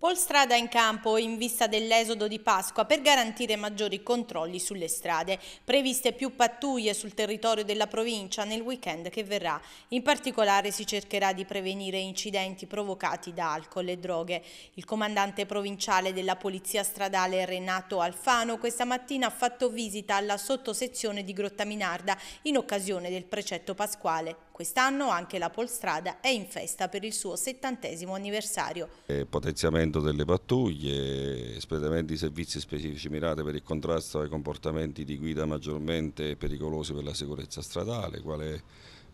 Polstrada in campo in vista dell'esodo di Pasqua per garantire maggiori controlli sulle strade. Previste più pattuglie sul territorio della provincia nel weekend che verrà. In particolare si cercherà di prevenire incidenti provocati da alcol e droghe. Il comandante provinciale della Polizia Stradale Renato Alfano questa mattina ha fatto visita alla sottosezione di Grottaminarda in occasione del precetto pasquale. Quest'anno anche la Polstrada è in festa per il suo settantesimo anniversario. Eh, potenziamento rafforzamento delle pattuglie, espletamento di servizi specifici mirati per il contrasto ai comportamenti di guida maggiormente pericolosi per la sicurezza stradale, quale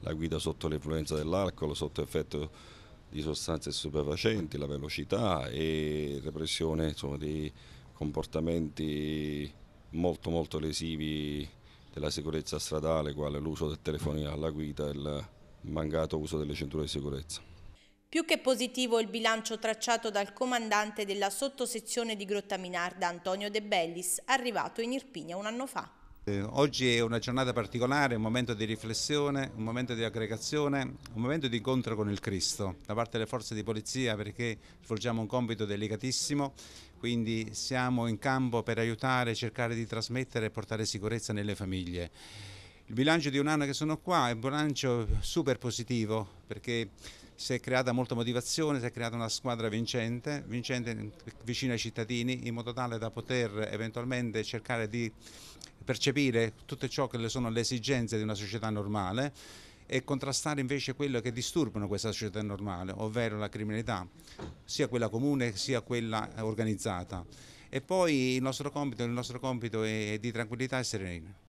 la guida sotto l'influenza dell'alcol, sotto effetto di sostanze stupefacenti, la velocità e repressione insomma, di comportamenti molto molto lesivi della sicurezza stradale, quale l'uso del telefonino alla guida e il mancato uso delle cinture di sicurezza. Più che positivo il bilancio tracciato dal comandante della sottosezione di Grotta Minarda, Antonio De Bellis, arrivato in Irpinia un anno fa. Eh, oggi è una giornata particolare, un momento di riflessione, un momento di aggregazione, un momento di incontro con il Cristo da parte delle forze di polizia perché svolgiamo un compito delicatissimo, quindi siamo in campo per aiutare, cercare di trasmettere e portare sicurezza nelle famiglie. Il bilancio di un anno che sono qua è un bilancio super positivo perché si è creata molta motivazione, si è creata una squadra vincente, vincente vicino ai cittadini, in modo tale da poter eventualmente cercare di percepire tutto ciò che sono le esigenze di una società normale e contrastare invece quello che disturbano questa società normale, ovvero la criminalità, sia quella comune sia quella organizzata. E poi il nostro compito, il nostro compito è di tranquillità e serenità.